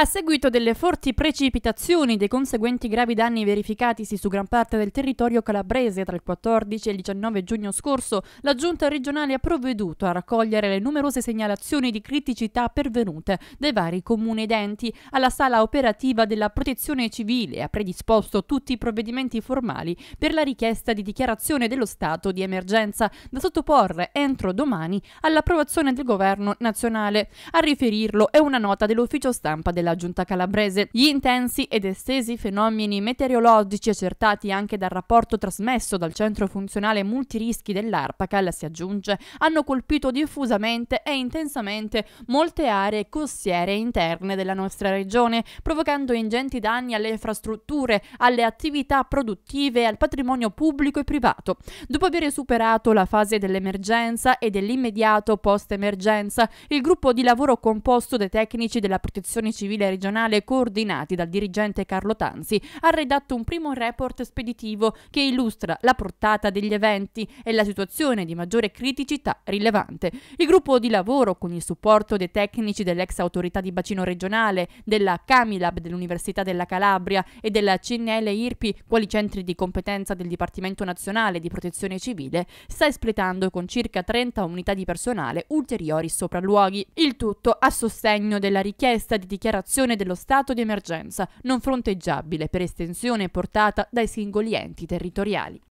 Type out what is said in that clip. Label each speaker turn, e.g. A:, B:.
A: A seguito delle forti precipitazioni e dei conseguenti gravi danni verificatisi su gran parte del territorio calabrese tra il 14 e il 19 giugno scorso, la giunta regionale ha provveduto a raccogliere le numerose segnalazioni di criticità pervenute dai vari comuni edenti alla sala operativa della protezione civile e ha predisposto tutti i provvedimenti formali per la richiesta di dichiarazione dello stato di emergenza da sottoporre entro domani all'approvazione del governo nazionale. A riferirlo è una nota dell'ufficio stampa della della giunta calabrese. Gli intensi ed estesi fenomeni meteorologici accertati anche dal rapporto trasmesso dal centro funzionale multirischi dell'ARPACAL, si aggiunge, hanno colpito diffusamente e intensamente molte aree costiere interne della nostra regione, provocando ingenti danni alle infrastrutture, alle attività produttive e al patrimonio pubblico e privato. Dopo aver superato la fase dell'emergenza e dell'immediato post-emergenza, il gruppo di lavoro composto dai tecnici della protezione civile civile regionale coordinati dal dirigente Carlo Tanzi, ha redatto un primo report speditivo che illustra la portata degli eventi e la situazione di maggiore criticità rilevante. Il gruppo di lavoro, con il supporto dei tecnici dell'ex autorità di bacino regionale, della Camilab dell'Università della Calabria e della CNL IRPI, quali centri di competenza del Dipartimento Nazionale di Protezione Civile, sta espletando con circa 30 unità di personale ulteriori sopralluoghi. Il tutto a sostegno della richiesta di dichiarazione dichiarazione dello stato di emergenza, non fronteggiabile per estensione e portata dai singoli enti territoriali.